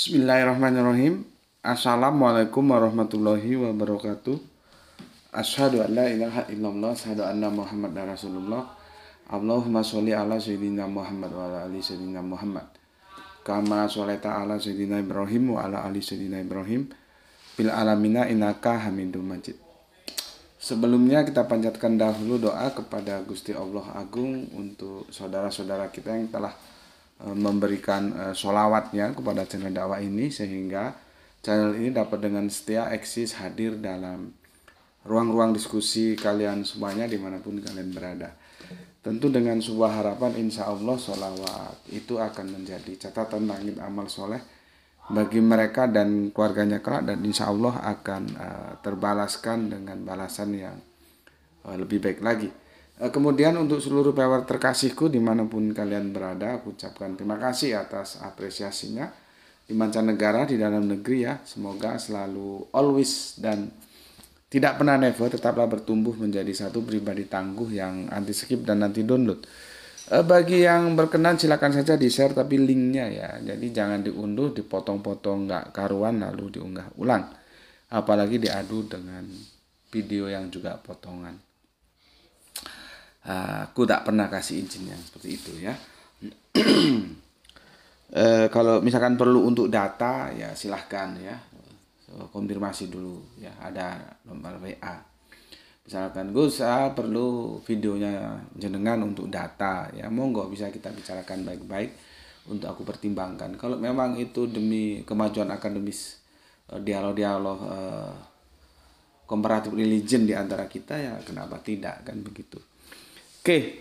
Bismillahirrahmanirrahim. Assalamualaikum warahmatullahi wabarakatuh. Ashadu an la ilaha illallah, ashadu anna Muhammad Rasulullah. Allahumma sholli ala sayyidina Muhammad wa ala ali sayyidina Muhammad. Kama sholli ala sayyidina Ibrahim wa ala ali sayyidina Ibrahim. Bil alamina inaka hamidum majid. Sebelumnya kita panjatkan dahulu doa kepada Gusti Allah Agung untuk saudara-saudara kita yang telah Eh, memberikan eh, solawatnya kepada channel dakwah ini sehingga channel ini dapat dengan setia eksis hadir dalam ruang-ruang diskusi kalian semuanya dimanapun kalian berada. Tentu dengan sebuah harapan insya Allah solawat itu akan menjadi catatan langit amal soleh bagi mereka dan keluarganya kelak dan insya Allah akan eh, terbalaskan dengan balasan yang lebih baik lagi. Eh, kemudian untuk seluruh pewar terkasihku dimanapun kalian berada, aku ucapkan terima kasih atas apresiasinya di mancanegara, di dalam negeri ya. Semoga selalu always dan tidak pernah never tetaplah bertumbuh menjadi satu pribadi tangguh yang anti skip dan anti download. Eh, bagi yang berkenan silakan saja di share tapi linknya ya. Jadi jangan diunduh, dipotong-potong nggak karuan lalu diunggah ulang. Apalagi diadu dengan video yang juga potongan. Ah, aku tak pernah kasih izin yang seperti itu ya e, kalau misalkan perlu untuk data ya silahkan ya konfirmasi dulu ya ada nomor WA misalkan Gus perlu videonya jenengan untuk data ya monggo bisa kita bicarakan baik-baik untuk aku pertimbangkan kalau memang itu demi kemajuan akademis eh, dialog-dialog eh, komparatif religion di antara kita ya kenapa tidak kan begitu Oke.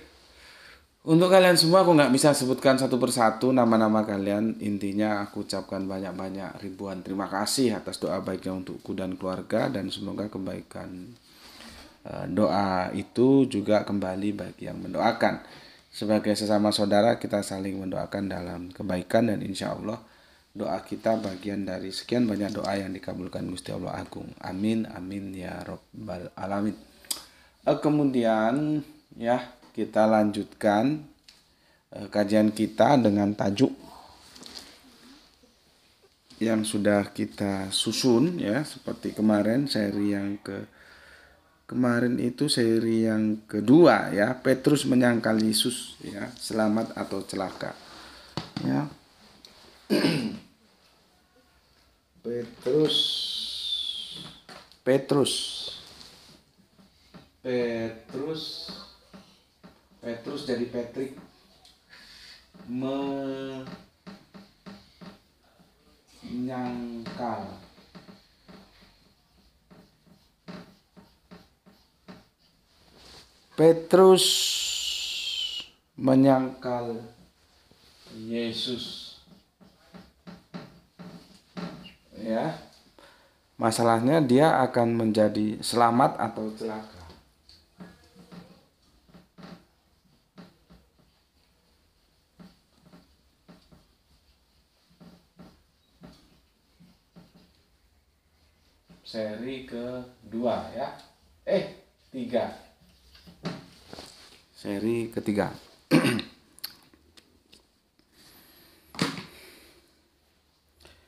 Untuk kalian semua aku nggak bisa sebutkan satu persatu nama-nama kalian. Intinya aku ucapkan banyak-banyak ribuan terima kasih atas doa baiknya untukku dan keluarga dan semoga kebaikan eh, doa itu juga kembali bagi yang mendoakan. Sebagai sesama saudara kita saling mendoakan dalam kebaikan dan insya Allah doa kita bagian dari sekian banyak doa yang dikabulkan Gusti Allah Agung. Amin, amin ya Robbal Alamin. Eh, kemudian ya kita lanjutkan uh, kajian kita dengan tajuk yang sudah kita susun ya seperti kemarin seri yang ke kemarin itu seri yang kedua ya Petrus menyangkal Yesus ya selamat atau celaka ya Petrus Petrus Petrus Petrus jadi Patrick menyangkal Petrus menyangkal Yesus ya masalahnya dia akan menjadi selamat atau celaka seri kedua ya. Eh, tiga. Seri ketiga.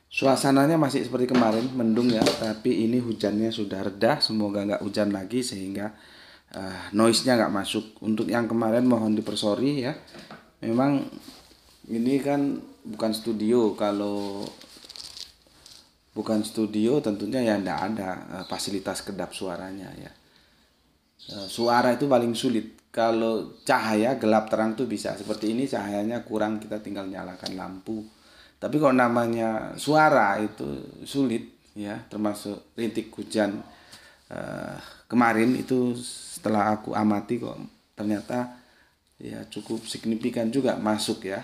Suasananya masih seperti kemarin, mendung ya, tapi ini hujannya sudah reda. Semoga nggak hujan lagi sehingga uh, noise-nya nggak masuk. Untuk yang kemarin mohon dipersori ya. Memang ini kan bukan studio kalau bukan studio tentunya ya tidak ada eh, fasilitas kedap suaranya ya eh, suara itu paling sulit kalau cahaya gelap terang tuh bisa seperti ini cahayanya kurang kita tinggal nyalakan lampu tapi kalau namanya suara itu sulit ya termasuk rintik hujan eh, kemarin itu setelah aku amati kok ternyata ya cukup signifikan juga masuk ya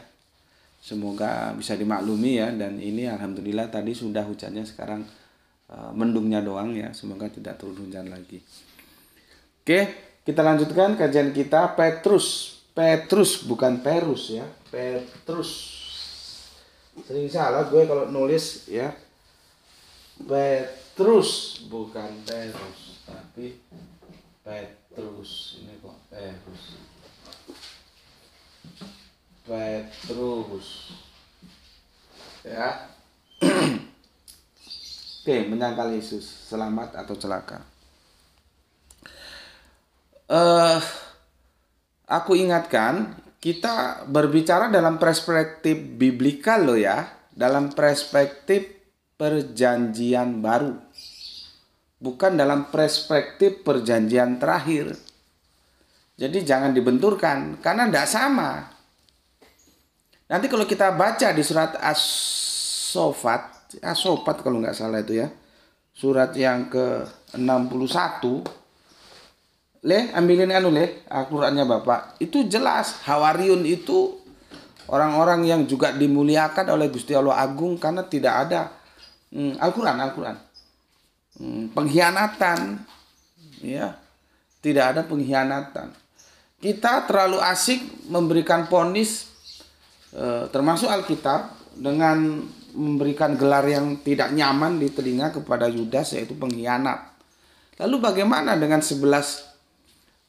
semoga bisa dimaklumi ya dan ini alhamdulillah tadi sudah hujannya sekarang uh, mendungnya doang ya semoga tidak turun hujan lagi oke kita lanjutkan kajian kita Petrus Petrus bukan Perus ya Petrus sering salah gue kalau nulis ya Petrus bukan Perus tapi Petrus ini kok Perus Petrus. Ya. Oke, menyangkal Yesus, selamat atau celaka. Uh, aku ingatkan, kita berbicara dalam perspektif biblikal loh ya, dalam perspektif perjanjian baru. Bukan dalam perspektif perjanjian terakhir. Jadi jangan dibenturkan, karena tidak sama. Nanti kalau kita baca di surat As-Sofat, As-Sofat kalau nggak salah itu ya. Surat yang ke-61. Leh, ambilin anu leh, al Bapak. Itu jelas Hawariun itu orang-orang yang juga dimuliakan oleh Gusti Allah Agung karena tidak ada hmm, Al-Qur'an, al Hmm, pengkhianatan ya. Tidak ada pengkhianatan. Kita terlalu asik memberikan ponis Eh, termasuk Alkitab dengan memberikan gelar yang tidak nyaman di telinga kepada Yudas yaitu pengkhianat. Lalu bagaimana dengan 11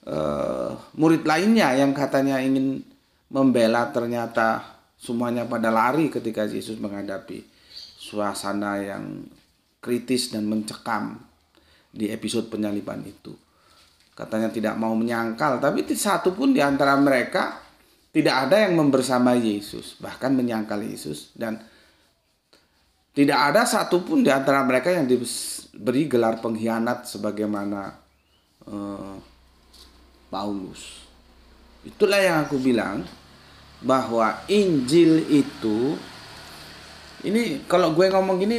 e, eh, murid lainnya yang katanya ingin membela ternyata semuanya pada lari ketika Yesus menghadapi suasana yang kritis dan mencekam di episode penyaliban itu. Katanya tidak mau menyangkal, tapi satu pun di antara mereka tidak ada yang membersamai Yesus, bahkan menyangkal Yesus dan tidak ada satupun di antara mereka yang diberi gelar pengkhianat sebagaimana eh, Paulus. Itulah yang aku bilang bahwa Injil itu ini kalau gue ngomong gini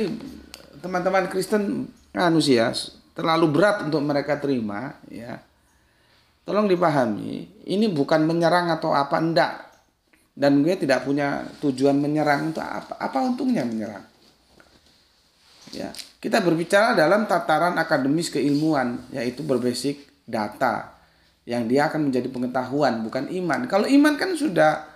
teman-teman Kristen manusia ya, terlalu berat untuk mereka terima ya tolong dipahami, ini bukan menyerang atau apa enggak. Dan gue tidak punya tujuan menyerang untuk apa? Apa untungnya menyerang? Ya, kita berbicara dalam tataran akademis keilmuan, yaitu berbasis data yang dia akan menjadi pengetahuan, bukan iman. Kalau iman kan sudah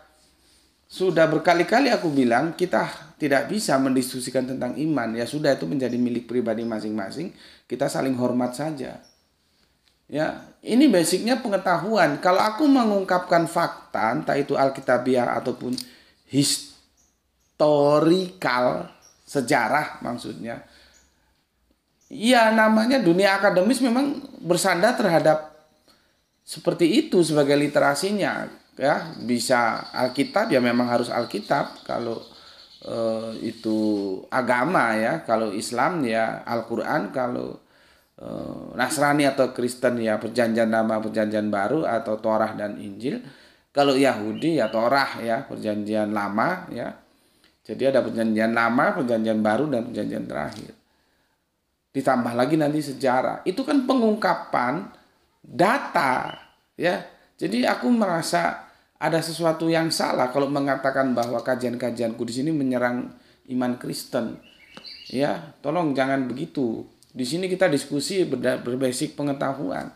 sudah berkali-kali aku bilang kita tidak bisa mendiskusikan tentang iman. Ya sudah itu menjadi milik pribadi masing-masing. Kita saling hormat saja. Ya, ini basicnya pengetahuan. Kalau aku mengungkapkan fakta, entah itu alkitabiah ataupun historikal sejarah maksudnya. Ya namanya dunia akademis memang bersandar terhadap seperti itu sebagai literasinya ya bisa Alkitab ya memang harus Alkitab kalau eh, itu agama ya kalau Islam ya Al-Qur'an kalau Eh, Nasrani atau Kristen ya perjanjian lama perjanjian baru atau Torah dan Injil kalau Yahudi ya Torah ya perjanjian lama ya jadi ada perjanjian lama perjanjian baru dan perjanjian terakhir ditambah lagi nanti sejarah itu kan pengungkapan data ya jadi aku merasa ada sesuatu yang salah kalau mengatakan bahwa kajian-kajianku di sini menyerang iman Kristen ya tolong jangan begitu di sini kita diskusi berbasis pengetahuan.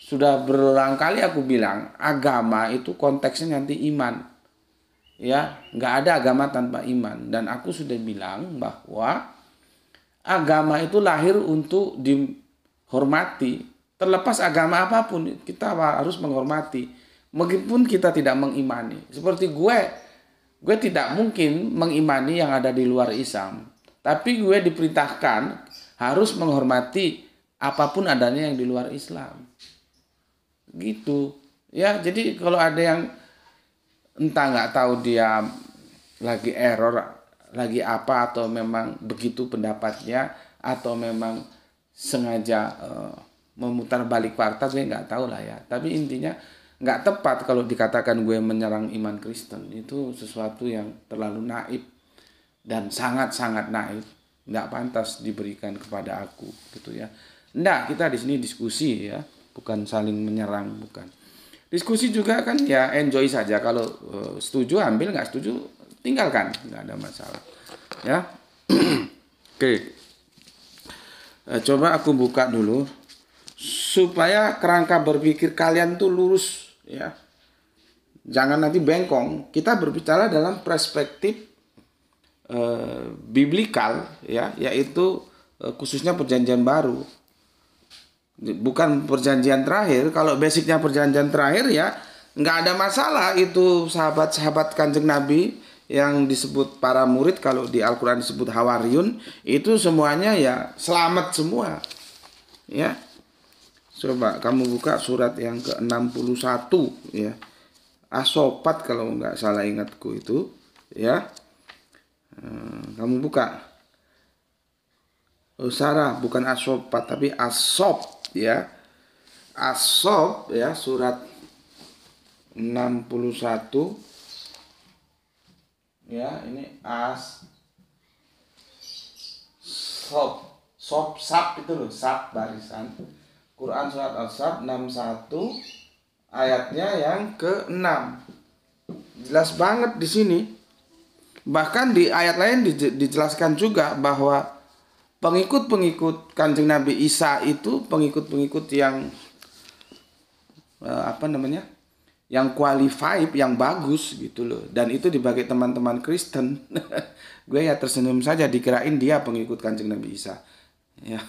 Sudah berulang kali aku bilang, agama itu konteksnya nanti iman. Ya, nggak ada agama tanpa iman. Dan aku sudah bilang bahwa agama itu lahir untuk dihormati. Terlepas agama apapun, kita harus menghormati. Meskipun kita tidak mengimani. Seperti gue, gue tidak mungkin mengimani yang ada di luar Islam. Tapi gue diperintahkan harus menghormati apapun adanya yang di luar Islam. Gitu. Ya, jadi kalau ada yang entah nggak tahu dia lagi error, lagi apa atau memang begitu pendapatnya atau memang sengaja uh, memutar balik fakta saya nggak tahu lah ya. Tapi intinya nggak tepat kalau dikatakan gue menyerang iman Kristen itu sesuatu yang terlalu naif dan sangat-sangat naif nggak pantas diberikan kepada aku gitu ya tidak kita di sini diskusi ya bukan saling menyerang bukan diskusi juga kan ya enjoy saja kalau uh, setuju ambil nggak setuju tinggalkan nggak ada masalah ya oke okay. uh, eh, coba aku buka dulu supaya kerangka berpikir kalian tuh lurus ya jangan nanti bengkong kita berbicara dalam perspektif e, eh, biblikal ya yaitu e, khususnya perjanjian baru bukan perjanjian terakhir kalau basicnya perjanjian terakhir ya nggak ada masalah itu sahabat-sahabat kanjeng nabi yang disebut para murid kalau di Al-Quran disebut Hawariun itu semuanya ya selamat semua ya coba kamu buka surat yang ke-61 ya asopat kalau nggak salah ingatku itu ya Eh, kamu buka usara oh, bukan asopat tapi asop ya asop ya surat 61 ya ini as sop sop sap itu loh sap barisan Quran surat asop 61 ayatnya yang ke-6 jelas banget di sini Bahkan di ayat lain dijelaskan juga bahwa pengikut-pengikut Kanjeng Nabi Isa itu pengikut-pengikut yang eh, apa namanya? yang qualified, yang bagus gitu loh. Dan itu dibagi teman-teman Kristen. Gue ya tersenyum saja dikirain dia pengikut Kanjeng Nabi Isa. Ya.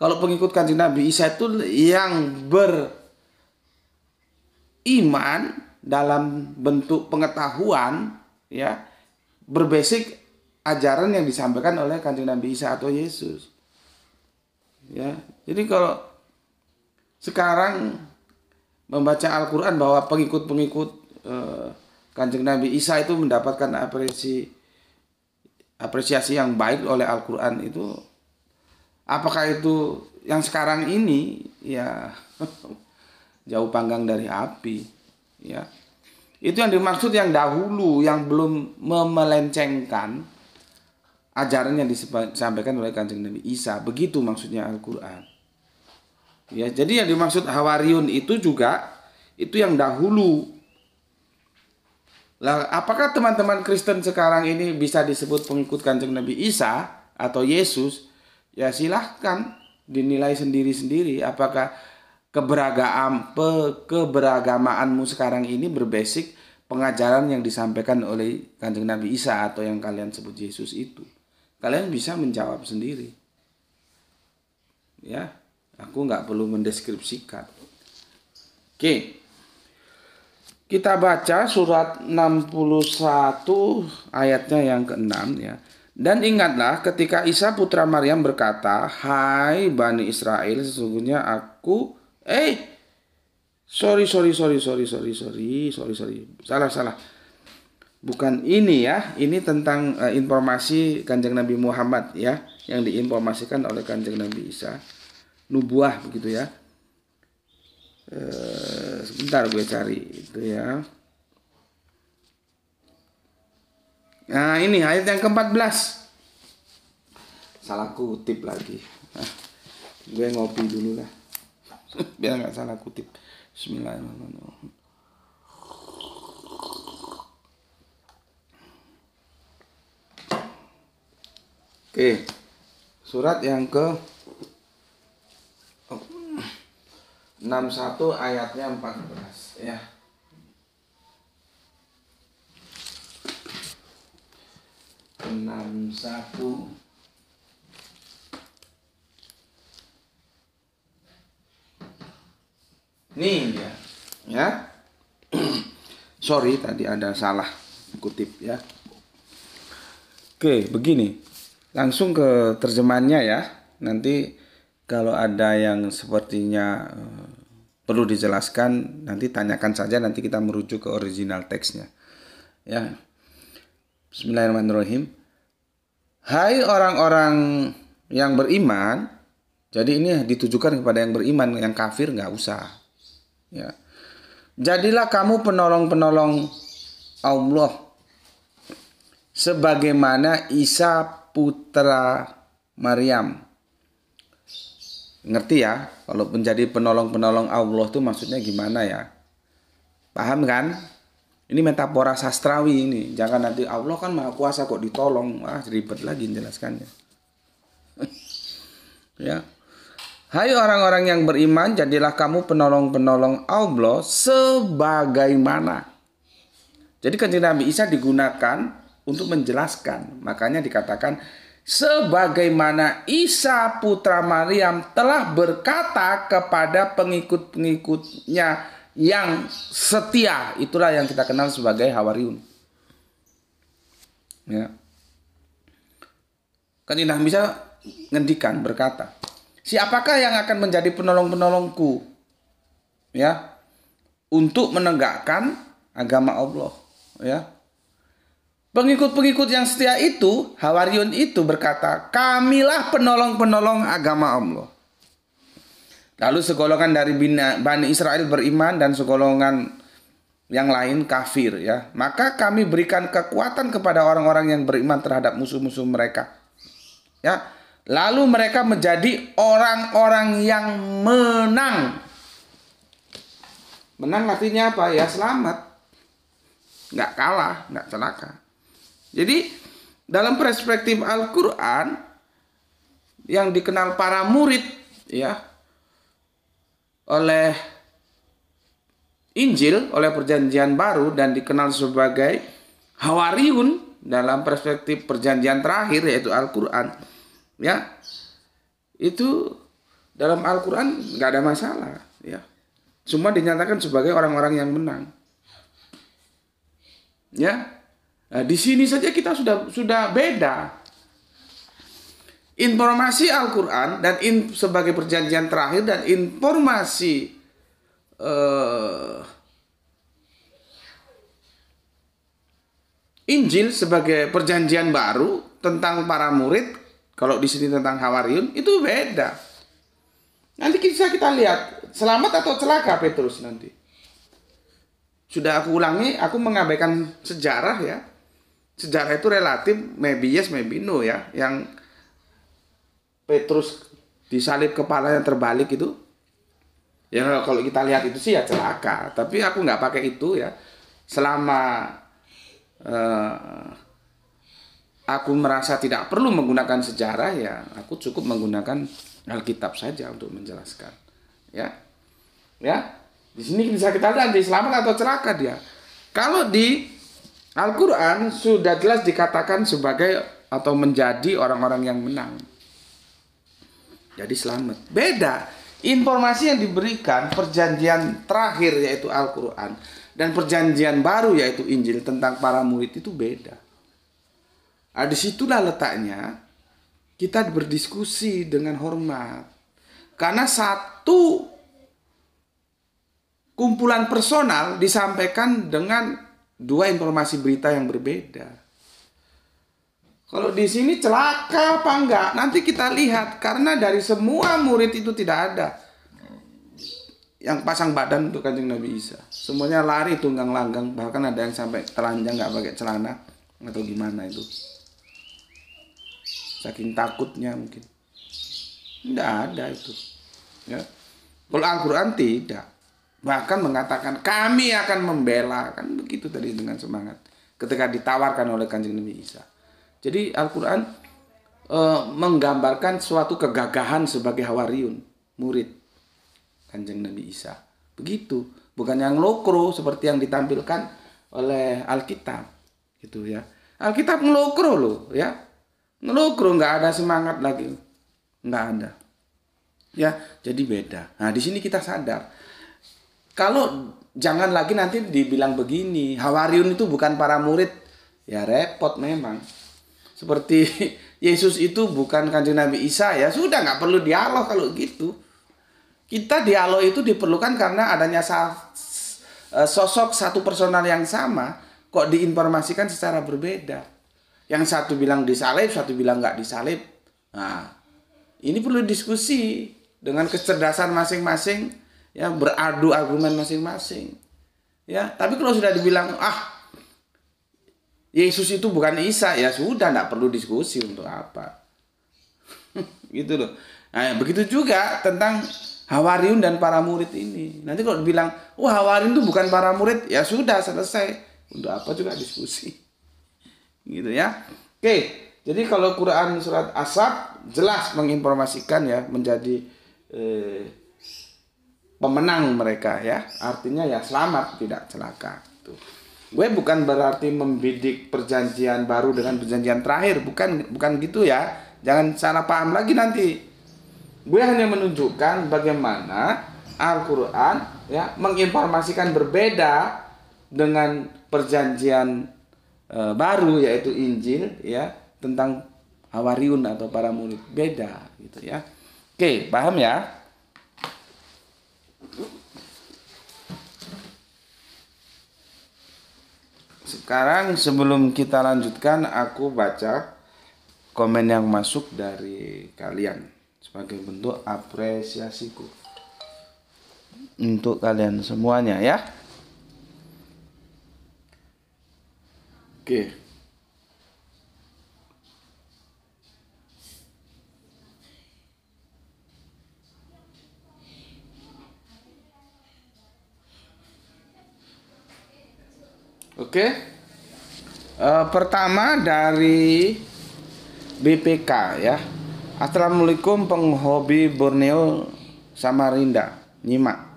Kalau pengikut Kanjeng Nabi Isa itu yang beriman dalam bentuk pengetahuan ya berbasic ajaran yang disampaikan oleh kanjeng Nabi Isa atau Yesus ya jadi kalau sekarang membaca Al-Quran bahwa pengikut-pengikut eh, kanjeng Nabi Isa itu mendapatkan apresi apresiasi yang baik oleh Al-Quran itu apakah itu yang sekarang ini ya jauh panggang dari api ya itu yang dimaksud yang dahulu yang belum memelencengkan ajaran yang disampaikan oleh Kanjeng Nabi Isa. Begitu maksudnya Al-Qur'an. Ya, jadi yang dimaksud hawariun itu juga itu yang dahulu. Lah, apakah teman-teman Kristen sekarang ini bisa disebut pengikut Kanjeng Nabi Isa atau Yesus? Ya silahkan dinilai sendiri-sendiri apakah keberagaman keberagamaanmu sekarang ini berbasis pengajaran yang disampaikan oleh Kanjeng Nabi Isa atau yang kalian sebut Yesus itu. Kalian bisa menjawab sendiri. Ya, aku nggak perlu mendeskripsikan. Oke. Kita baca surat 61 ayatnya yang ke-6 ya. Dan ingatlah ketika Isa putra Maryam berkata, "Hai Bani Israel, sesungguhnya aku Eh, sorry, sorry, sorry, sorry, sorry, sorry, sorry, sorry. Salah, salah. Bukan ini ya, ini tentang uh, informasi Kanjeng Nabi Muhammad ya, yang diinformasikan oleh Kanjeng Nabi Isa. Nubuah begitu ya. Uh, sebentar gue cari itu ya. Nah ini ayat yang ke-14 Salah kutip lagi nah, Gue ngopi dulu lah biar nggak salah kutip Bismillahirrahmanirrahim oke surat yang ke 61 ayatnya 14 ya enam satu Ini dia. Ya. Sorry tadi ada salah kutip ya. Oke, begini. Langsung ke terjemahannya ya. Nanti kalau ada yang sepertinya eh, perlu dijelaskan, nanti tanyakan saja nanti kita merujuk ke original teksnya. Ya. Bismillahirrahmanirrahim. Hai orang-orang yang beriman, jadi ini ditujukan kepada yang beriman, yang kafir nggak usah. Ya. Jadilah kamu penolong-penolong Allah sebagaimana Isa putra Maryam. Ngerti ya? Kalau menjadi penolong-penolong Allah itu maksudnya gimana ya? Paham kan? Ini metafora sastrawi ini. Jangan nanti Allah kan maha kuasa kok ditolong. Wah ribet lagi jelaskannya. ya. Hai orang-orang yang beriman, jadilah kamu penolong-penolong Allah sebagaimana. Jadi kanjeng Nabi Isa digunakan untuk menjelaskan. Makanya dikatakan, sebagaimana Isa putra Maryam telah berkata kepada pengikut-pengikutnya yang setia. Itulah yang kita kenal sebagai Hawariun. Ya. Kanjeng Nabi Isa ngendikan berkata, Siapakah yang akan menjadi penolong-penolongku? Ya. Untuk menegakkan agama Allah, ya. Pengikut-pengikut yang setia itu, Hawariun itu berkata, "Kamilah penolong-penolong agama Allah." Lalu segolongan dari Bani Israel beriman dan segolongan yang lain kafir ya. Maka kami berikan kekuatan kepada orang-orang yang beriman terhadap musuh-musuh mereka. Ya. Lalu mereka menjadi orang-orang yang menang. Menang artinya apa ya? Selamat. Nggak kalah, nggak celaka. Jadi dalam perspektif Al-Quran yang dikenal para murid ya oleh Injil oleh perjanjian baru dan dikenal sebagai Hawariun dalam perspektif perjanjian terakhir yaitu Al-Qur'an ya itu dalam Al-Quran nggak ada masalah ya semua dinyatakan sebagai orang-orang yang menang ya nah, di sini saja kita sudah sudah beda informasi Al-Quran dan in, sebagai perjanjian terakhir dan informasi uh, Injil sebagai perjanjian baru tentang para murid kalau di sini tentang Hawariun itu beda. Nanti bisa kita lihat selamat atau celaka Petrus nanti. Sudah aku ulangi, aku mengabaikan sejarah ya. Sejarah itu relatif, maybe yes, maybe no ya. Yang Petrus disalib kepala yang terbalik itu ya kalau kita lihat itu sih ya celaka tapi aku nggak pakai itu ya selama uh, aku merasa tidak perlu menggunakan sejarah ya aku cukup menggunakan Alkitab saja untuk menjelaskan ya ya di sini bisa kita lihat di selamat atau celaka dia kalau di Al-Quran sudah jelas dikatakan sebagai atau menjadi orang-orang yang menang jadi selamat beda informasi yang diberikan perjanjian terakhir yaitu Al-Quran dan perjanjian baru yaitu Injil tentang para murid itu beda Nah, disitulah letaknya kita berdiskusi dengan hormat. Karena satu kumpulan personal disampaikan dengan dua informasi berita yang berbeda. Kalau di sini celaka apa enggak? Nanti kita lihat karena dari semua murid itu tidak ada yang pasang badan untuk kanjeng Nabi Isa. Semuanya lari tunggang langgang bahkan ada yang sampai telanjang nggak pakai celana atau gimana itu saking takutnya mungkin tidak ada itu ya kalau Al-Quran tidak bahkan mengatakan kami akan membela kan begitu tadi dengan semangat ketika ditawarkan oleh kanjeng Nabi Isa jadi Al-Quran e, menggambarkan suatu kegagahan sebagai hawariun murid kanjeng Nabi Isa begitu bukan yang lokro seperti yang ditampilkan oleh Alkitab gitu ya Alkitab ngelokro loh ya Ngelukru nggak ada semangat lagi. Nggak ada. Ya, jadi beda. Nah, di sini kita sadar. Kalau jangan lagi nanti dibilang begini, Hawariun itu bukan para murid. Ya repot memang. Seperti Yesus itu bukan kanjeng Nabi Isa ya. Sudah nggak perlu dialog kalau gitu. Kita dialog itu diperlukan karena adanya eh, sosok satu personal yang sama kok diinformasikan secara berbeda yang satu bilang disalib, satu bilang nggak disalib. Nah, ini perlu diskusi dengan kecerdasan masing-masing, ya beradu argumen masing-masing. Ya, tapi kalau sudah dibilang ah Yesus itu bukan Isa, ya sudah nggak perlu diskusi untuk apa. gitu loh. Nah, ya, begitu juga tentang Hawariun dan para murid ini. Nanti kalau dibilang, wah Hawariun itu bukan para murid, ya sudah selesai. Untuk apa juga diskusi? gitu ya oke jadi kalau Quran surat Asab jelas menginformasikan ya menjadi eh, pemenang mereka ya artinya ya selamat tidak celaka tuh gue bukan berarti membidik perjanjian baru dengan perjanjian terakhir bukan bukan gitu ya jangan salah paham lagi nanti gue hanya menunjukkan bagaimana Al-Quran ya menginformasikan berbeda dengan perjanjian e, baru yaitu Injil ya tentang hawariun atau para murid beda gitu ya. Oke, paham ya? Sekarang sebelum kita lanjutkan aku baca komen yang masuk dari kalian sebagai bentuk apresiasiku untuk kalian semuanya ya. Oke. Oke. Uh, pertama dari BPK ya. Assalamualaikum penghobi Borneo Samarinda. Nyimak.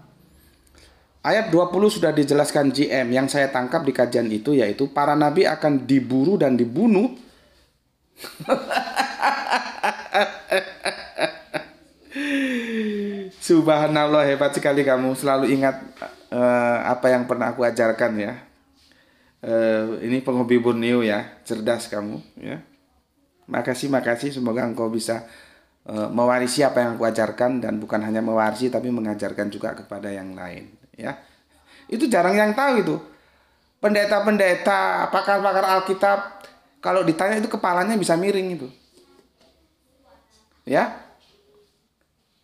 Ayat 20 sudah dijelaskan GM yang saya tangkap di kajian itu yaitu para nabi akan diburu dan dibunuh. Subhanallah hebat sekali kamu selalu ingat uh, apa yang pernah aku ajarkan ya. Uh, ini penghobi Borneo ya, cerdas kamu ya. Makasih makasih semoga engkau bisa uh, mewarisi apa yang aku ajarkan dan bukan hanya mewarisi tapi mengajarkan juga kepada yang lain ya itu jarang yang tahu itu pendeta-pendeta pakar-pakar Alkitab kalau ditanya itu kepalanya bisa miring itu ya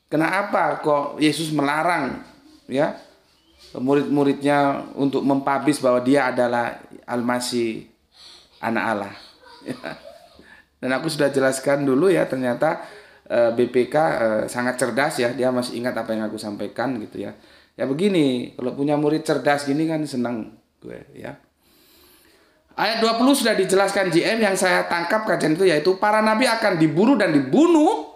kena apa kok Yesus melarang ya murid-muridnya untuk mempabis bahwa dia adalah al anak Allah dan aku sudah jelaskan dulu ya ternyata eh, BPK eh, sangat cerdas ya dia masih ingat apa yang aku sampaikan gitu ya Ya begini, kalau punya murid cerdas gini kan senang gue ya. Ayat 20 sudah dijelaskan JM yang saya tangkap kajian itu yaitu para nabi akan diburu dan dibunuh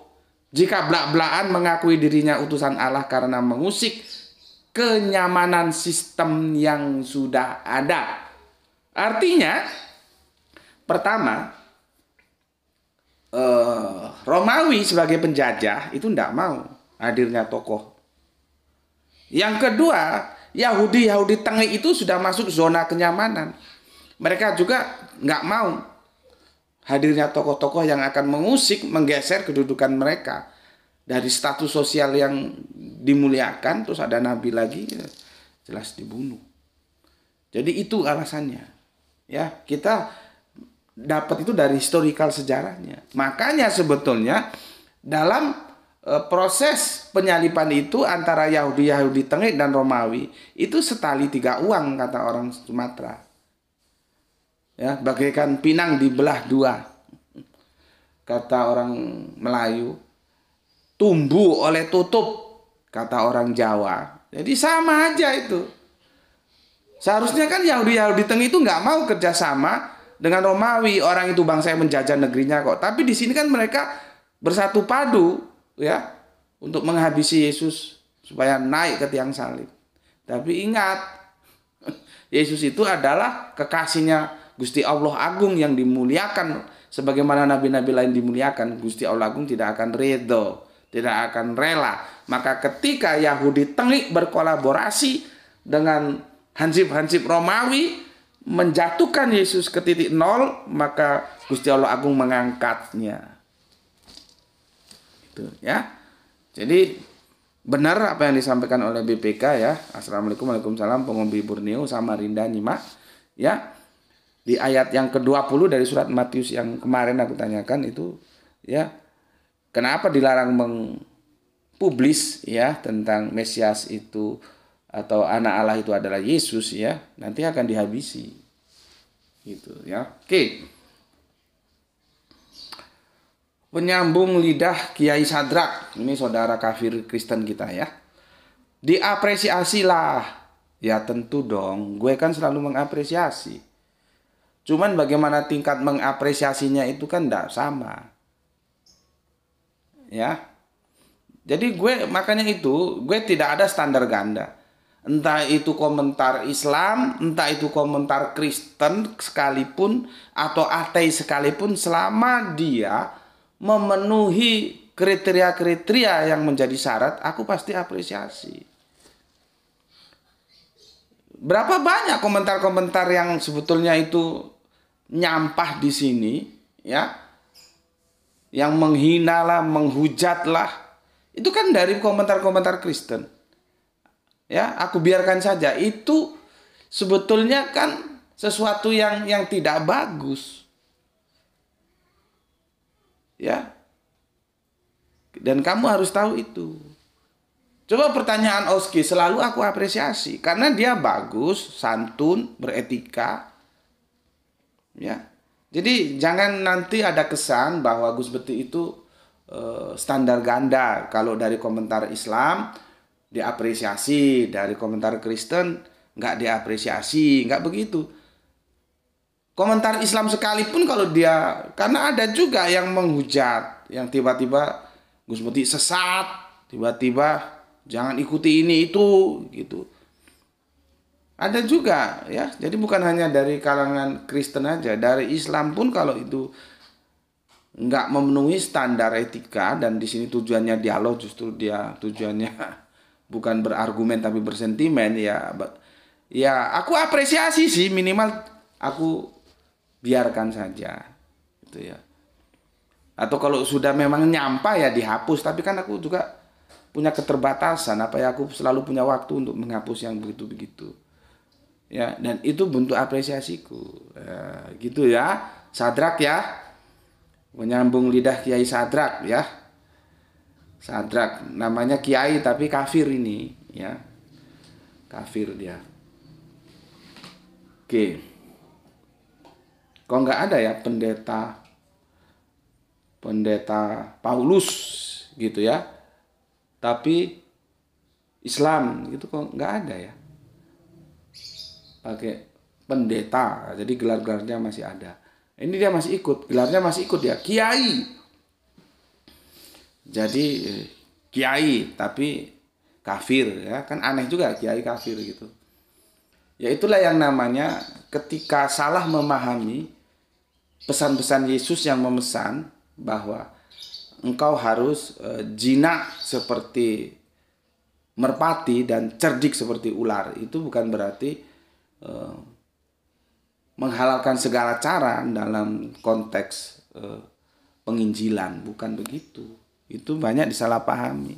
jika belak-belakan mengakui dirinya utusan Allah karena mengusik kenyamanan sistem yang sudah ada. Artinya, pertama, eh, Romawi sebagai penjajah itu tidak mau hadirnya tokoh yang kedua, Yahudi-Yahudi tengah itu sudah masuk zona kenyamanan. Mereka juga nggak mau hadirnya tokoh-tokoh yang akan mengusik, menggeser kedudukan mereka dari status sosial yang dimuliakan, terus ada nabi lagi, ya, jelas dibunuh. Jadi itu alasannya. Ya, kita dapat itu dari historical sejarahnya. Makanya sebetulnya dalam Eh, proses penyalipan itu antara Yahudi Yahudi Tengik dan Romawi itu setali tiga uang kata orang Sumatera. Ya, bagaikan pinang dibelah dua. Kata orang Melayu. Tumbuh oleh tutup kata orang Jawa. Jadi sama aja itu. Seharusnya kan Yahudi Yahudi Tengik itu nggak mau kerjasama dengan Romawi orang itu bangsa yang menjajah negerinya kok. Tapi di sini kan mereka bersatu padu ya untuk menghabisi Yesus supaya naik ke tiang salib. Tapi ingat, Yesus itu adalah kekasihnya Gusti Allah Agung yang dimuliakan sebagaimana nabi-nabi lain dimuliakan. Gusti Allah Agung tidak akan redo, tidak akan rela. Maka ketika Yahudi tengik berkolaborasi dengan hansip-hansip Romawi menjatuhkan Yesus ke titik nol, maka Gusti Allah Agung mengangkatnya itu ya. Jadi benar apa yang disampaikan oleh BPK ya. Assalamualaikum Waalaikumsalam Pengumbi Borneo Samarinda Nyimak ya. Di ayat yang ke-20 dari surat Matius yang kemarin aku tanyakan itu ya. Kenapa dilarang mengpublis ya tentang Mesias itu atau anak Allah itu adalah Yesus ya, nanti akan dihabisi. Gitu ya. Oke. Okay penyambung lidah Kiai Sadrak. Ini saudara kafir Kristen kita ya. Diapresiasi lah. Ya tentu dong, gue kan selalu mengapresiasi. Cuman bagaimana tingkat mengapresiasinya itu kan tidak sama. Ya. Jadi gue makanya itu gue tidak ada standar ganda. Entah itu komentar Islam, entah itu komentar Kristen sekalipun atau ateis sekalipun selama dia memenuhi kriteria-kriteria yang menjadi syarat, aku pasti apresiasi. Berapa banyak komentar-komentar yang sebetulnya itu nyampah di sini, ya? Yang menghujat lah, Itu kan dari komentar-komentar Kristen. Ya, aku biarkan saja. Itu sebetulnya kan sesuatu yang yang tidak bagus. Ya. Dan kamu harus tahu itu. Coba pertanyaan Oski selalu aku apresiasi karena dia bagus, santun, beretika. Ya. Jadi jangan nanti ada kesan bahwa Gus Beti itu eh, standar ganda kalau dari komentar Islam diapresiasi, dari komentar Kristen nggak diapresiasi, nggak begitu komentar Islam sekalipun kalau dia karena ada juga yang menghujat yang tiba-tiba Gus Muti sesat tiba-tiba jangan ikuti ini itu gitu ada juga ya jadi bukan hanya dari kalangan Kristen aja dari Islam pun kalau itu nggak memenuhi standar etika dan di sini tujuannya dialog justru dia tujuannya bukan berargumen tapi bersentimen ya ya aku apresiasi sih minimal aku biarkan saja gitu ya atau kalau sudah memang nyampa ya dihapus tapi kan aku juga punya keterbatasan apa ya aku selalu punya waktu untuk menghapus yang begitu begitu ya dan itu bentuk apresiasiku ya, gitu ya sadrak ya menyambung lidah kiai sadrak ya sadrak namanya kiai tapi kafir ini ya kafir dia oke okay. Kok nggak ada ya pendeta pendeta Paulus gitu ya. Tapi Islam gitu kok nggak ada ya. Pakai pendeta, jadi gelar-gelarnya masih ada. Ini dia masih ikut, gelarnya masih ikut ya, kiai. Jadi kiai tapi kafir ya, kan aneh juga kiai kafir gitu. Ya itulah yang namanya ketika salah memahami pesan-pesan Yesus yang memesan bahwa engkau harus eh, jinak seperti merpati dan cerdik seperti ular itu bukan berarti eh, menghalalkan segala cara dalam konteks eh, penginjilan bukan begitu itu banyak disalahpahami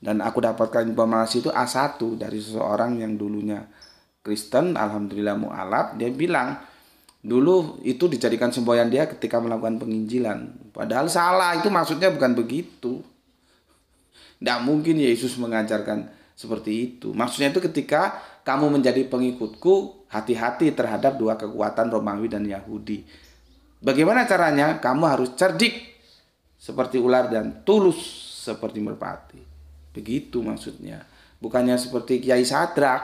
dan aku dapatkan informasi itu A1 dari seseorang yang dulunya Kristen alhamdulillah mu'alab dia bilang dulu itu dijadikan semboyan dia ketika melakukan penginjilan. Padahal salah, itu maksudnya bukan begitu. Tidak mungkin Yesus mengajarkan seperti itu. Maksudnya itu ketika kamu menjadi pengikutku, hati-hati terhadap dua kekuatan Romawi dan Yahudi. Bagaimana caranya? Kamu harus cerdik seperti ular dan tulus seperti merpati. Begitu maksudnya. Bukannya seperti Kiai Sadrak,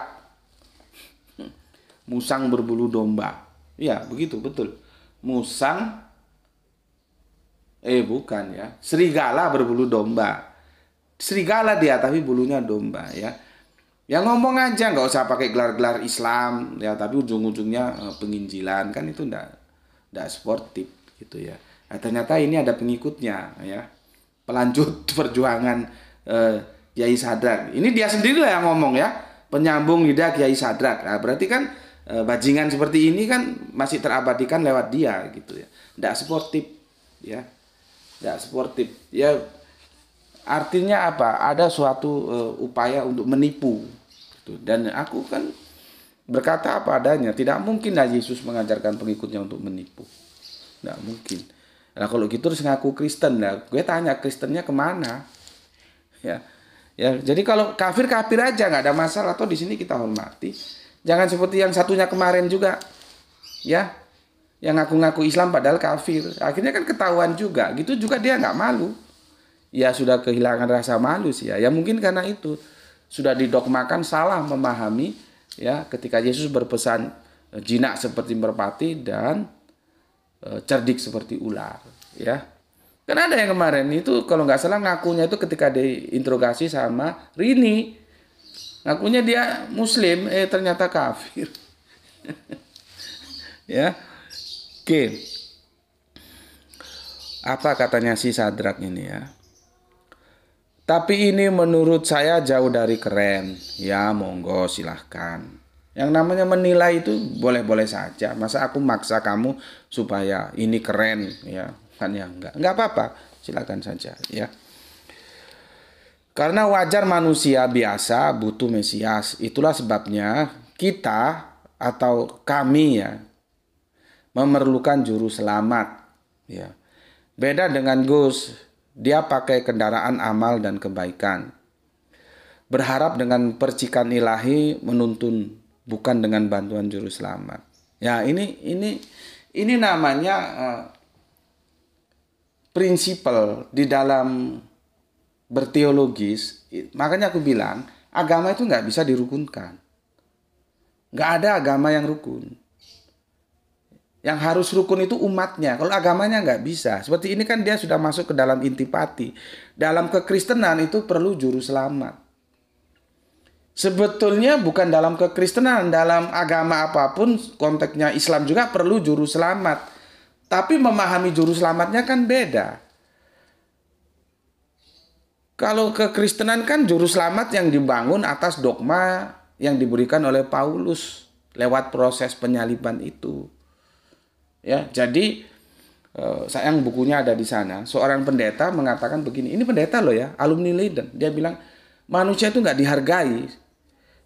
musang berbulu domba. Iya, begitu, betul. Musang eh bukan ya. Serigala berbulu domba. Serigala dia tapi bulunya domba ya. Yang ngomong aja nggak usah pakai gelar-gelar Islam ya, tapi ujung-ujungnya eh, penginjilan kan itu ndak ndak sportif gitu ya. Nah, ternyata ini ada pengikutnya ya. Pelanjut perjuangan eh, Kiai Sadrak. Ini dia sendiri lah yang ngomong ya. Penyambung lidah Kiai Sadrak. Nah, berarti kan Eh, bajingan seperti ini kan masih terabadikan lewat dia gitu ya tidak sportif ya tidak sportif ya artinya apa ada suatu uh, upaya untuk menipu gitu. dan aku kan berkata apa adanya tidak mungkin mungkinlah Yesus mengajarkan pengikutnya untuk menipu tidak mungkin nah kalau gitu harus ngaku Kristen lah. gue tanya Kristennya kemana ya ya jadi kalau kafir kafir aja nggak ada masalah atau di sini kita hormati Jangan seperti yang satunya kemarin juga. Ya. Yang ngaku-ngaku Islam padahal kafir. Akhirnya kan ketahuan juga. Gitu juga dia nggak malu. Ya sudah kehilangan rasa malu sih ya. Ya mungkin karena itu sudah didokmakan salah memahami ya ketika Yesus berpesan e, jinak seperti merpati dan e, cerdik seperti ular ya. Kan ada yang kemarin itu kalau nggak salah ngakunya itu ketika diinterogasi sama Rini Ngakunya dia muslim, eh ternyata kafir. ya. Oke. Apa katanya si Sadrak ini ya? Tapi ini menurut saya jauh dari keren. Ya monggo silahkan. Yang namanya menilai itu boleh-boleh saja. Masa aku maksa kamu supaya ini keren ya? Kan ya enggak. Enggak apa-apa. Silakan saja ya. Karena wajar manusia biasa butuh Mesias. Itulah sebabnya kita atau kami ya memerlukan juru selamat ya. Beda dengan Gus, dia pakai kendaraan amal dan kebaikan. Berharap dengan percikan ilahi menuntun bukan dengan bantuan juru selamat. Ya, ini ini ini namanya uh, prinsipal di dalam berteologis, makanya aku bilang agama itu nggak bisa dirukunkan. Nggak ada agama yang rukun. Yang harus rukun itu umatnya. Kalau agamanya nggak bisa. Seperti ini kan dia sudah masuk ke dalam intipati. Dalam kekristenan itu perlu juru selamat. Sebetulnya bukan dalam kekristenan, dalam agama apapun konteksnya Islam juga perlu juru selamat. Tapi memahami juru selamatnya kan beda. Kalau kekristenan kan juru selamat yang dibangun atas dogma yang diberikan oleh Paulus lewat proses penyaliban itu. Ya, jadi eh, sayang bukunya ada di sana. Seorang pendeta mengatakan begini, ini pendeta loh ya, alumni Leiden. Dia bilang manusia itu nggak dihargai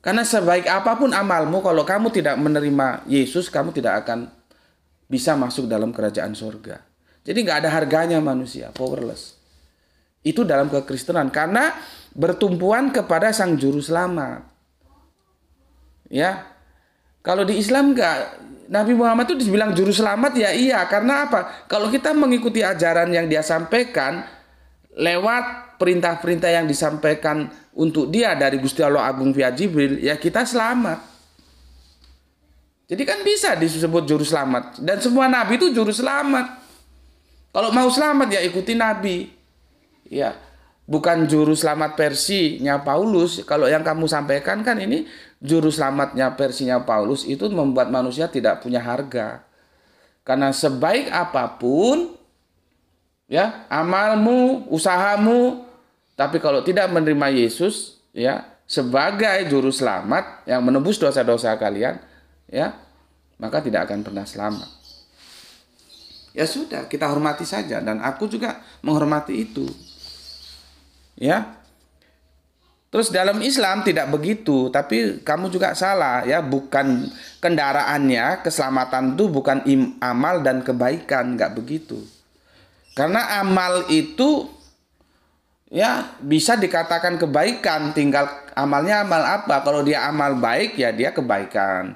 karena sebaik apapun amalmu, kalau kamu tidak menerima Yesus, kamu tidak akan bisa masuk dalam kerajaan surga. Jadi nggak ada harganya manusia, powerless. Itu dalam kekristenan karena bertumpuan kepada sang juru selamat. Ya. Kalau di Islam enggak Nabi Muhammad itu dibilang juru selamat ya iya karena apa? Kalau kita mengikuti ajaran yang dia sampaikan lewat perintah-perintah yang disampaikan untuk dia dari Gusti Allah Agung via Jibril ya kita selamat. Jadi kan bisa disebut juru selamat dan semua nabi itu juru selamat. Kalau mau selamat ya ikuti nabi ya bukan juru selamat versinya Paulus. Kalau yang kamu sampaikan kan ini juru selamatnya versinya Paulus itu membuat manusia tidak punya harga. Karena sebaik apapun ya amalmu, usahamu, tapi kalau tidak menerima Yesus ya sebagai juru selamat yang menebus dosa-dosa kalian ya maka tidak akan pernah selamat. Ya sudah, kita hormati saja dan aku juga menghormati itu ya Terus dalam Islam tidak begitu, tapi kamu juga salah ya, bukan kendaraannya, keselamatan itu bukan im, amal dan kebaikan, nggak begitu. Karena amal itu ya bisa dikatakan kebaikan, tinggal amalnya amal apa. Kalau dia amal baik ya dia kebaikan.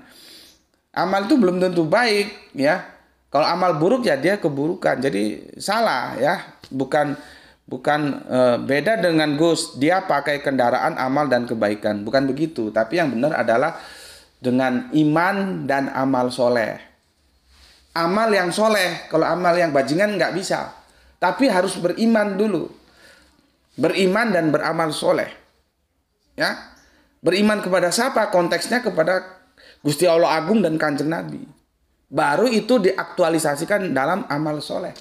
Amal itu belum tentu baik ya. Kalau amal buruk ya dia keburukan. Jadi salah ya, bukan bukan e, beda dengan Gus, dia pakai kendaraan amal dan kebaikan, bukan begitu. Tapi yang benar adalah dengan iman dan amal soleh. Amal yang soleh, kalau amal yang bajingan nggak bisa. Tapi harus beriman dulu. Beriman dan beramal soleh. Ya, Beriman kepada siapa? Konteksnya kepada Gusti Allah Agung dan Kanjeng Nabi. Baru itu diaktualisasikan dalam amal soleh.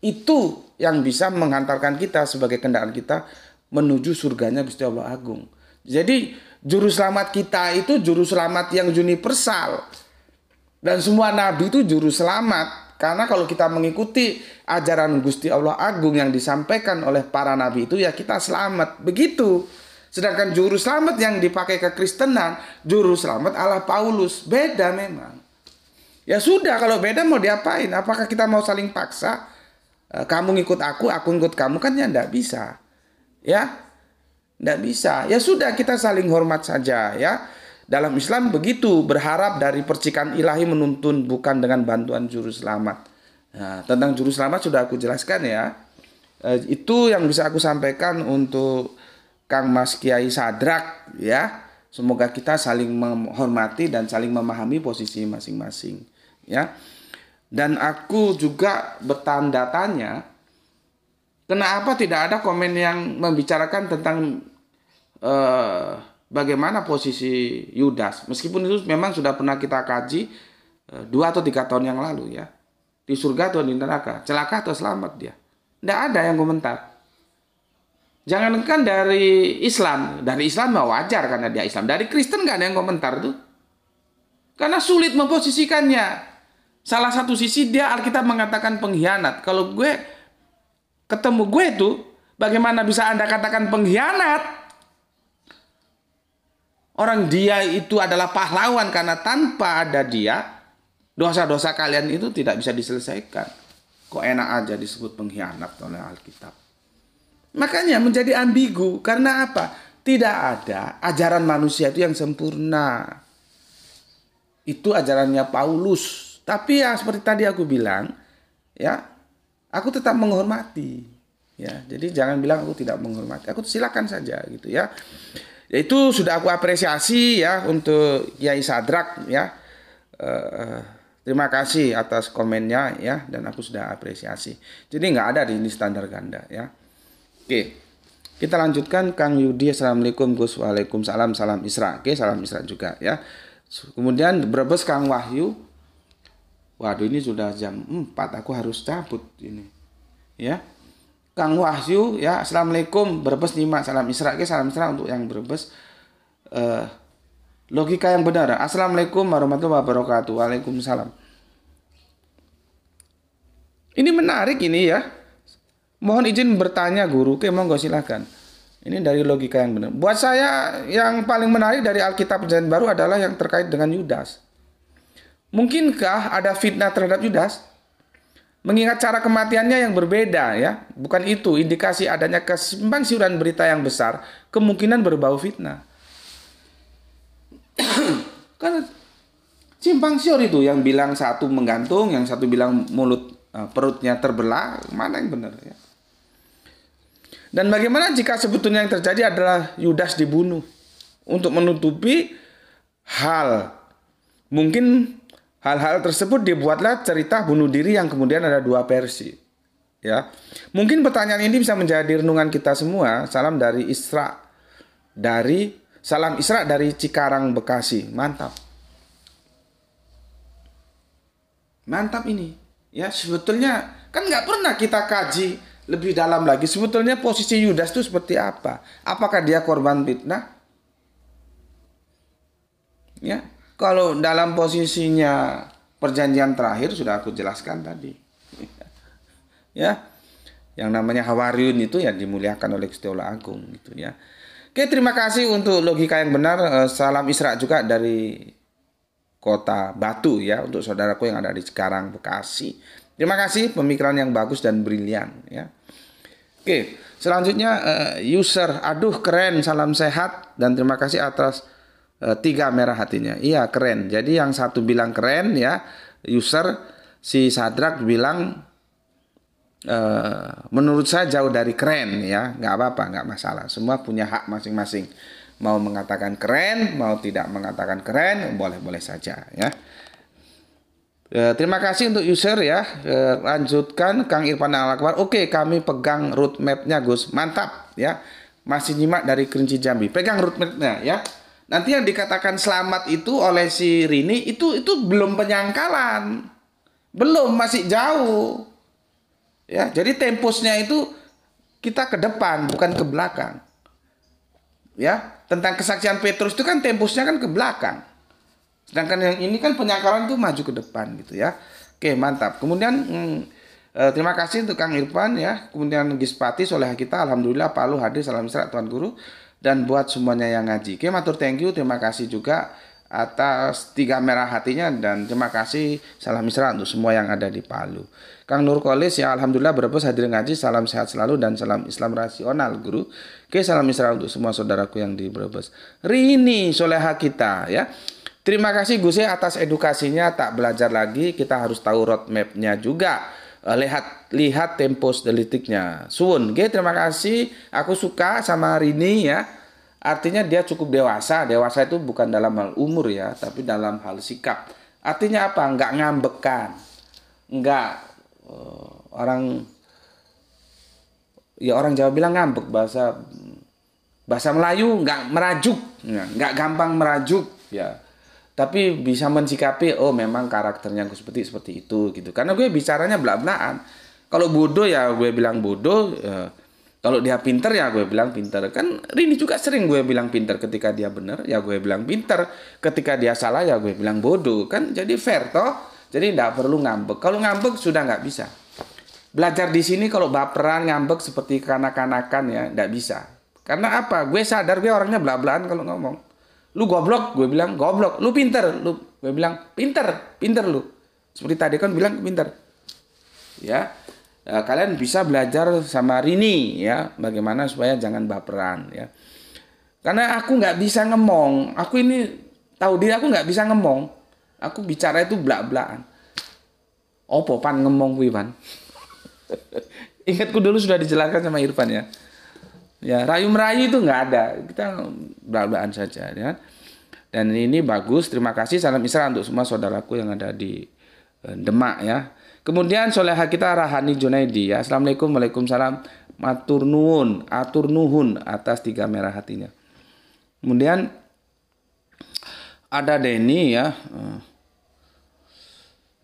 Itu yang bisa menghantarkan kita sebagai kendaraan kita menuju surganya Gusti Allah Agung. Jadi juru selamat kita itu juru selamat yang universal. Dan semua nabi itu juru selamat. Karena kalau kita mengikuti ajaran Gusti Allah Agung yang disampaikan oleh para nabi itu ya kita selamat. Begitu. Sedangkan juru selamat yang dipakai kekristenan, juru selamat Allah Paulus. Beda memang. Ya sudah kalau beda mau diapain? Apakah kita mau saling paksa? Eh, kamu ngikut aku, aku ngikut kamu kan ya ndak bisa. Ya, ndak bisa. Ya sudah kita saling hormat saja ya. Dalam Islam begitu berharap dari percikan ilahi menuntun bukan dengan bantuan juru selamat. Nah, tentang juru selamat sudah aku jelaskan ya. E, itu yang bisa aku sampaikan untuk Kang Mas Kiai Sadrak ya. Semoga kita saling menghormati dan saling memahami posisi masing-masing ya. Dan aku juga bertanda tanya, kenapa tidak ada komen yang membicarakan tentang eh, bagaimana posisi Yudas. Meskipun itu memang sudah pernah kita kaji eh, dua atau tiga tahun yang lalu ya. Di surga atau di neraka, celaka atau selamat dia. Tidak ada yang komentar. Jangankan dari Islam, dari Islam mah wajar karena dia Islam. Dari Kristen nggak ada yang komentar tuh. Karena sulit memposisikannya salah satu sisi dia Alkitab mengatakan pengkhianat. Kalau gue ketemu gue itu, bagaimana bisa Anda katakan pengkhianat? Orang dia itu adalah pahlawan karena tanpa ada dia, dosa-dosa kalian itu tidak bisa diselesaikan. Kok enak aja disebut pengkhianat oleh Alkitab. Makanya menjadi ambigu karena apa? Tidak ada ajaran manusia itu yang sempurna. Itu ajarannya Paulus tapi ya seperti tadi aku bilang, ya aku tetap menghormati. Ya, jadi jangan bilang aku tidak menghormati. Aku silakan saja gitu ya. ya itu sudah aku apresiasi ya untuk Kiai Sadrak ya. Uh, terima kasih atas komennya ya dan aku sudah apresiasi. Jadi nggak ada di ini standar ganda ya. Oke. Kita lanjutkan Kang Yudi. Assalamualaikum Gus. Waalaikumsalam. Salam Isra. Oke, salam Isra juga ya. Kemudian Brebes Kang Wahyu Waduh ini sudah jam 4 aku harus cabut ini. Ya. Kang Wahyu ya Assalamualaikum Brebes 5 salam Isra ke salam Isra untuk yang Brebes uh, logika yang benar Assalamualaikum warahmatullahi wabarakatuh Waalaikumsalam ini menarik ini ya mohon izin bertanya guru ke monggo silahkan ini dari logika yang benar buat saya yang paling menarik dari Alkitab Perjanjian Baru adalah yang terkait dengan Yudas Mungkinkah ada fitnah terhadap Yudas? Mengingat cara kematiannya yang berbeda ya, bukan itu indikasi adanya kesimpang berita yang besar, kemungkinan berbau fitnah. kan simpang siur itu yang bilang satu menggantung, yang satu bilang mulut eh, perutnya terbelah, mana yang benar ya? Dan bagaimana jika sebetulnya yang terjadi adalah Yudas dibunuh untuk menutupi hal mungkin Hal-hal tersebut dibuatlah cerita bunuh diri yang kemudian ada dua versi. Ya. Mungkin pertanyaan ini bisa menjadi renungan kita semua. Salam dari Isra dari Salam Isra dari Cikarang Bekasi. Mantap. Mantap ini. Ya, sebetulnya kan nggak pernah kita kaji lebih dalam lagi. Sebetulnya posisi Yudas itu seperti apa? Apakah dia korban fitnah? Ya, kalau dalam posisinya perjanjian terakhir sudah aku jelaskan tadi. ya. Yang namanya Hawariun itu ya dimuliakan oleh Gusti Allah Agung gitu ya. Oke, terima kasih untuk logika yang benar. Eh, salam Isra juga dari kota Batu ya untuk saudaraku yang ada di Sekarang Bekasi. Terima kasih pemikiran yang bagus dan brilian ya. Oke, selanjutnya eh, user, aduh keren, salam sehat dan terima kasih atas Eh, tiga merah hatinya. Iya keren. Jadi yang satu bilang keren ya user si Sadrak bilang e, menurut saya jauh dari keren ya nggak apa-apa nggak masalah. Semua punya hak masing-masing. Mau mengatakan keren, mau tidak mengatakan keren, boleh-boleh saja ya. E, terima kasih untuk user ya. E, lanjutkan Kang Irfan Al Oke, kami pegang roadmapnya Gus. Mantap ya. Masih nyimak dari Kerinci Jambi. Pegang roadmapnya ya. Nanti yang dikatakan selamat itu oleh si Rini itu itu belum penyangkalan. Belum, masih jauh. Ya, jadi tempusnya itu kita ke depan bukan ke belakang. Ya, tentang kesaksian Petrus itu kan tempusnya kan ke belakang. Sedangkan yang ini kan penyangkalan itu maju ke depan gitu ya. Oke, mantap. Kemudian hmm, eh, terima kasih untuk Kang Irfan ya. Kemudian Gispati soleh kita alhamdulillah Palu hadir salam sehat Tuan Guru dan buat semuanya yang ngaji. Oke, matur thank you, terima kasih juga atas tiga merah hatinya dan terima kasih salam istirahat untuk semua yang ada di Palu. Kang Nur Kolis ya alhamdulillah berbes hadir ngaji salam sehat selalu dan salam Islam rasional guru. Oke salam istirahat untuk semua saudaraku yang di Brebes. Rini soleha kita ya. Terima kasih Gus ya, atas edukasinya tak belajar lagi kita harus tahu roadmapnya juga Eh, lihat lihat tempo delitiknya suun Oke, terima kasih. Aku suka sama Rini ya. Artinya dia cukup dewasa. Dewasa itu bukan dalam hal umur ya, tapi dalam hal sikap. Artinya apa? nggak ngambekan. nggak uh, orang ya orang Jawa bilang ngambek bahasa bahasa Melayu nggak merajuk, ya, nggak gampang merajuk ya tapi bisa mensikapi oh memang karakternya gue seperti seperti itu gitu karena gue bicaranya belak belakan kalau bodoh ya gue bilang bodoh ya. kalau dia pinter ya gue bilang pinter kan Rini juga sering gue bilang pinter ketika dia bener ya gue bilang pinter ketika dia salah ya gue bilang bodoh kan jadi fair toh jadi tidak perlu ngambek kalau ngambek sudah nggak bisa belajar di sini kalau baperan ngambek seperti kanak-kanakan ya nggak bisa karena apa gue sadar gue orangnya belak belakan kalau ngomong lu goblok gue bilang goblok lu pinter lu gue bilang pinter pinter lu seperti tadi kan bilang pinter ya e, kalian bisa belajar sama Rini ya bagaimana supaya jangan baperan ya karena aku nggak bisa ngemong aku ini tahu diri aku nggak bisa ngemong aku bicara itu blak-blakan oh popan ngemong Wiwan ingatku dulu sudah dijelaskan sama Irfan ya ya rayu merayu itu nggak ada kita belah saja ya dan ini bagus terima kasih salam isra untuk semua saudaraku yang ada di eh, Demak ya kemudian soleha kita Rahani Junaidi ya assalamualaikum waalaikumsalam matur nuwun atur nuhun atas tiga merah hatinya kemudian ada Denny ya eh,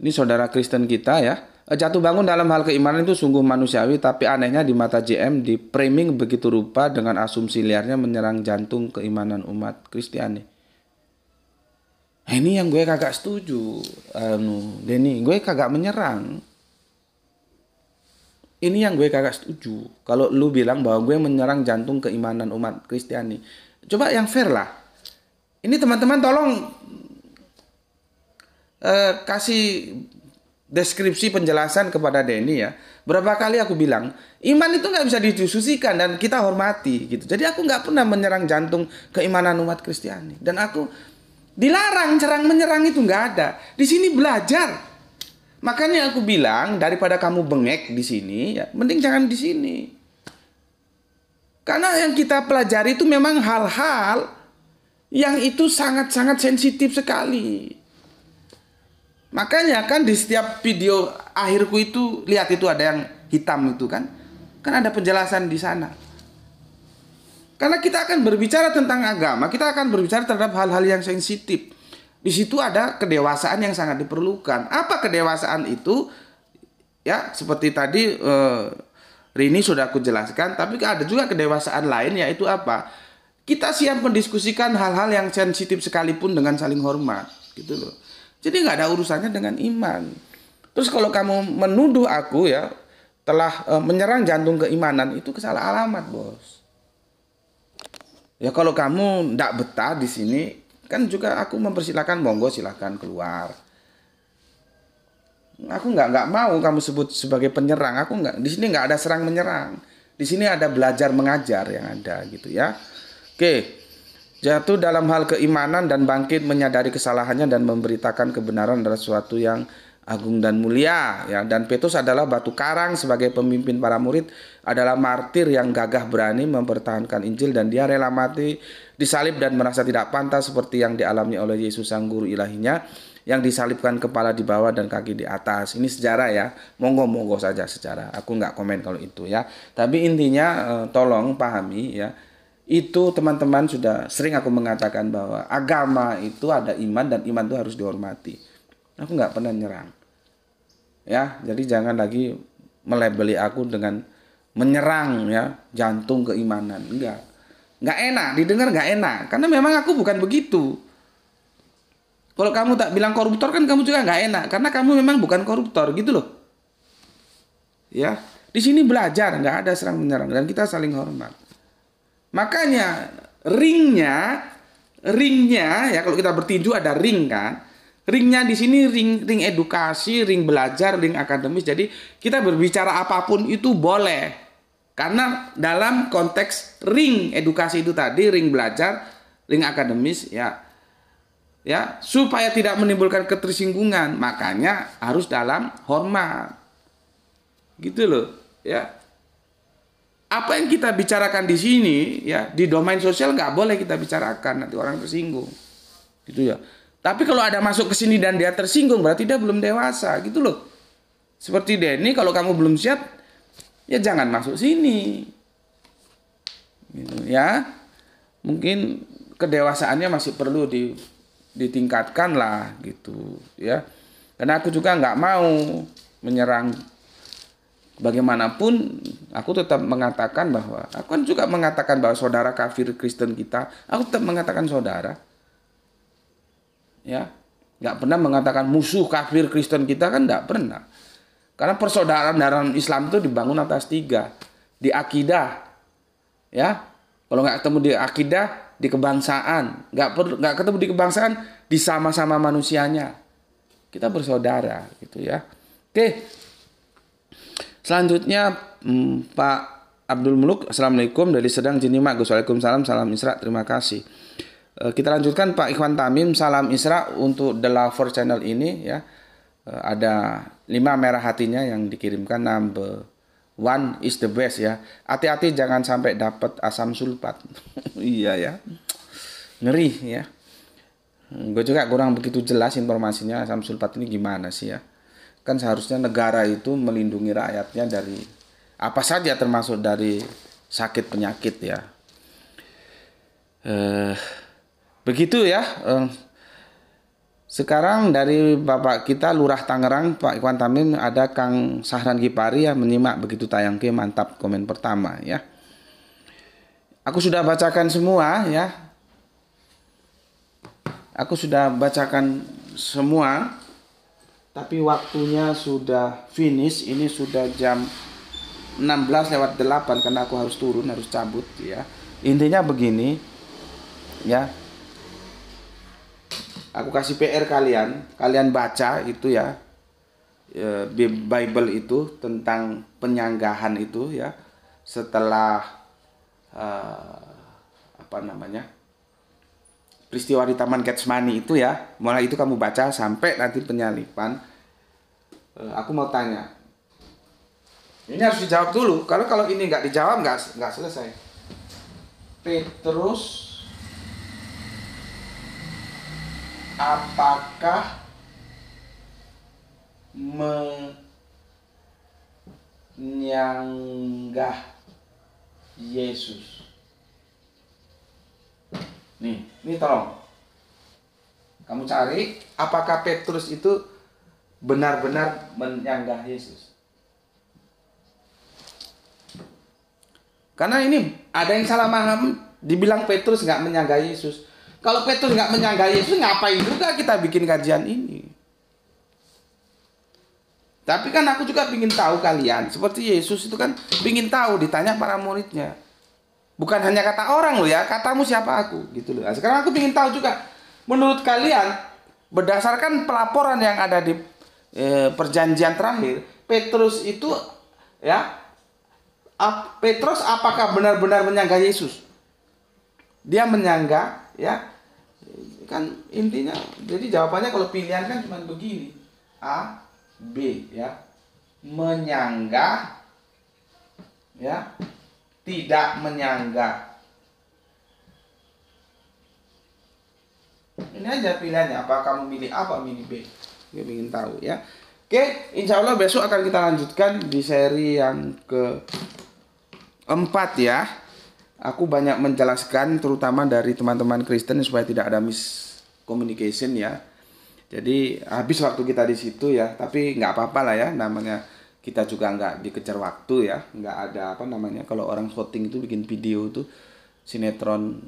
ini saudara Kristen kita ya Eh, jatuh bangun dalam hal keimanan itu sungguh manusiawi, tapi anehnya di mata JM di framing begitu rupa dengan asumsi liarnya menyerang jantung keimanan umat Kristiani. Nah, ini yang gue kagak setuju, anu, Denny, gue kagak menyerang. Ini yang gue kagak setuju. Kalau lu bilang bahwa gue menyerang jantung keimanan umat Kristiani, coba yang fair lah. Ini teman-teman tolong eh, kasih deskripsi penjelasan kepada Denny ya. Berapa kali aku bilang, iman itu nggak bisa didiskusikan dan kita hormati gitu. Jadi aku nggak pernah menyerang jantung keimanan umat Kristiani. Dan aku dilarang cerang menyerang itu nggak ada. Di sini belajar. Makanya aku bilang daripada kamu bengek di sini, ya, mending jangan di sini. Karena yang kita pelajari itu memang hal-hal yang itu sangat-sangat sensitif sekali Makanya kan di setiap video akhirku itu lihat itu ada yang hitam itu kan. Kan ada penjelasan di sana. Karena kita akan berbicara tentang agama, kita akan berbicara terhadap hal-hal yang sensitif. Di situ ada kedewasaan yang sangat diperlukan. Apa kedewasaan itu? Ya, seperti tadi eh, Rini sudah aku jelaskan, tapi ada juga kedewasaan lain yaitu apa? Kita siap mendiskusikan hal-hal yang sensitif sekalipun dengan saling hormat, gitu loh. Jadi nggak ada urusannya dengan iman. Terus kalau kamu menuduh aku ya telah e, menyerang jantung keimanan itu kesalahan alamat bos. Ya kalau kamu tidak betah di sini kan juga aku mempersilahkan monggo silahkan keluar. Aku nggak nggak mau kamu sebut sebagai penyerang. Aku nggak di sini nggak ada serang menyerang. Di sini ada belajar mengajar yang ada gitu ya. Oke. Jatuh dalam hal keimanan dan bangkit menyadari kesalahannya dan memberitakan kebenaran adalah suatu yang agung dan mulia ya dan Petrus adalah batu karang sebagai pemimpin para murid adalah martir yang gagah berani mempertahankan Injil dan dia rela mati disalib dan merasa tidak pantas seperti yang dialami oleh Yesus sang guru ilahinya yang disalibkan kepala di bawah dan kaki di atas ini sejarah ya monggo monggo saja sejarah aku nggak komen kalau itu ya tapi intinya eh, tolong pahami ya itu teman-teman sudah sering aku mengatakan bahwa agama itu ada iman dan iman itu harus dihormati. Aku nggak pernah nyerang. Ya, jadi jangan lagi melebeli aku dengan menyerang ya jantung keimanan. Enggak. Nggak enak, didengar nggak enak. Karena memang aku bukan begitu. Kalau kamu tak bilang koruptor kan kamu juga nggak enak. Karena kamu memang bukan koruptor gitu loh. Ya, di sini belajar nggak ada serang menyerang dan kita saling hormat. Makanya ringnya, ringnya ya kalau kita bertinju ada ring kan. Ringnya di sini ring ring edukasi, ring belajar, ring akademis. Jadi kita berbicara apapun itu boleh. Karena dalam konteks ring edukasi itu tadi, ring belajar, ring akademis ya ya supaya tidak menimbulkan ketersinggungan makanya harus dalam hormat gitu loh ya apa yang kita bicarakan di sini ya di domain sosial nggak boleh kita bicarakan nanti orang tersinggung gitu ya tapi kalau ada masuk ke sini dan dia tersinggung berarti dia belum dewasa gitu loh seperti Denny kalau kamu belum siap ya jangan masuk sini gitu ya mungkin kedewasaannya masih perlu di, ditingkatkan lah gitu ya karena aku juga nggak mau menyerang bagaimanapun aku tetap mengatakan bahwa aku kan juga mengatakan bahwa saudara kafir Kristen kita aku tetap mengatakan saudara ya nggak pernah mengatakan musuh kafir Kristen kita kan nggak pernah karena persaudaraan dalam Islam itu dibangun atas tiga di akidah ya kalau nggak ketemu di akidah di kebangsaan nggak perlu nggak ketemu di kebangsaan di sama-sama manusianya kita bersaudara gitu ya oke Selanjutnya hmm, Pak Abdul Muluk, Assalamualaikum dari Sedang Jinima. Gus Waalaikumsalam, salam Isra, terima kasih. E, kita lanjutkan Pak Ikhwan Tamim, salam Isra untuk The Lover Channel ini ya. E, ada lima merah hatinya yang dikirimkan number one is the best ya. Hati-hati jangan sampai dapat asam sulfat. iya ya. Ngeri ya. Gue juga kurang begitu jelas informasinya asam sulfat ini gimana sih ya kan seharusnya negara itu melindungi rakyatnya dari apa saja termasuk dari sakit penyakit ya eh, begitu ya eh, sekarang dari bapak kita lurah Tangerang Pak Iwan Tamim ada Kang Sahran Gipari ya menyimak begitu tayang ke mantap komen pertama ya aku sudah bacakan semua ya aku sudah bacakan semua tapi waktunya sudah finish ini sudah jam 16 lewat 8 karena aku harus turun harus cabut ya intinya begini ya aku kasih PR kalian kalian baca itu ya e, Bible itu tentang penyanggahan itu ya setelah uh, apa namanya peristiwa di Taman Ketsmani itu ya, mulai itu kamu baca sampai nanti penyalipan. Uh, eh, aku mau tanya, ini harus dijawab dulu. Kalau kalau ini nggak dijawab nggak nggak selesai. Petrus, apakah menyanggah Yesus? Nih, ini tolong. Kamu cari apakah Petrus itu benar-benar menyanggah Yesus. Karena ini ada yang salah paham, dibilang Petrus nggak menyanggah Yesus. Kalau Petrus nggak menyanggah Yesus, ngapain juga kita bikin kajian ini? Tapi kan aku juga ingin tahu kalian, seperti Yesus itu kan ingin tahu, ditanya para muridnya. Bukan hanya kata orang loh ya, katamu siapa aku gitu loh. Nah, sekarang aku ingin tahu juga menurut kalian berdasarkan pelaporan yang ada di e, perjanjian terakhir, Petrus itu ya ap, Petrus apakah benar-benar menyanggah Yesus? Dia menyanggah ya kan intinya jadi jawabannya kalau pilihan kan cuma begini A B ya menyanggah ya tidak menyangga. Ini aja pilihannya, apakah memilih A apa milih B. Gue ingin tahu ya. Oke, insya Allah besok akan kita lanjutkan di seri yang ke empat ya. Aku banyak menjelaskan terutama dari teman-teman Kristen supaya tidak ada miscommunication ya. Jadi habis waktu kita di situ ya, tapi nggak apa-apa lah ya namanya kita juga nggak dikejar waktu ya nggak ada apa namanya kalau orang shooting itu bikin video itu sinetron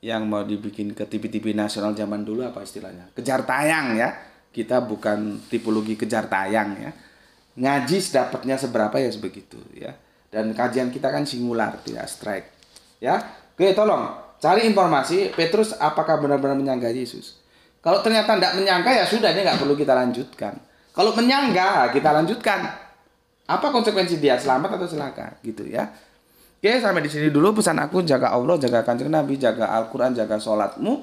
yang mau dibikin ke TV-TV nasional zaman dulu apa istilahnya kejar tayang ya kita bukan tipologi kejar tayang ya ngaji dapatnya seberapa ya sebegitu ya dan kajian kita kan singular tidak strike ya oke tolong cari informasi Petrus apakah benar-benar menyangka Yesus kalau ternyata tidak menyangka ya sudah ini nggak perlu kita lanjutkan kalau menyangga kita lanjutkan apa konsekuensi dia selamat atau celaka gitu ya. Oke, sampai di sini dulu pesan aku jaga Allah, jaga kanjeng Nabi, jaga Al-Qur'an, jaga sholatmu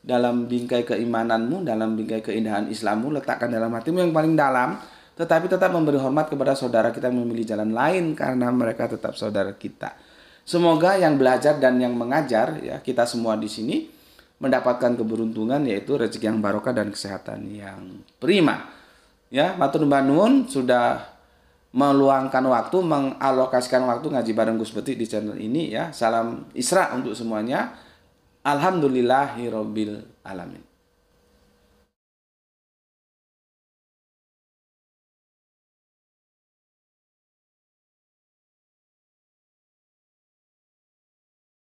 dalam bingkai keimananmu, dalam bingkai keindahan Islammu, letakkan dalam hatimu yang paling dalam, tetapi tetap memberi hormat kepada saudara kita yang memilih jalan lain karena mereka tetap saudara kita. Semoga yang belajar dan yang mengajar ya kita semua di sini mendapatkan keberuntungan yaitu rezeki yang barokah dan kesehatan yang prima. Ya, matur nuwun sudah meluangkan waktu, mengalokasikan waktu ngaji bareng Gus Betik di channel ini ya. Salam Isra untuk semuanya. Alhamdulillahirobbil alamin.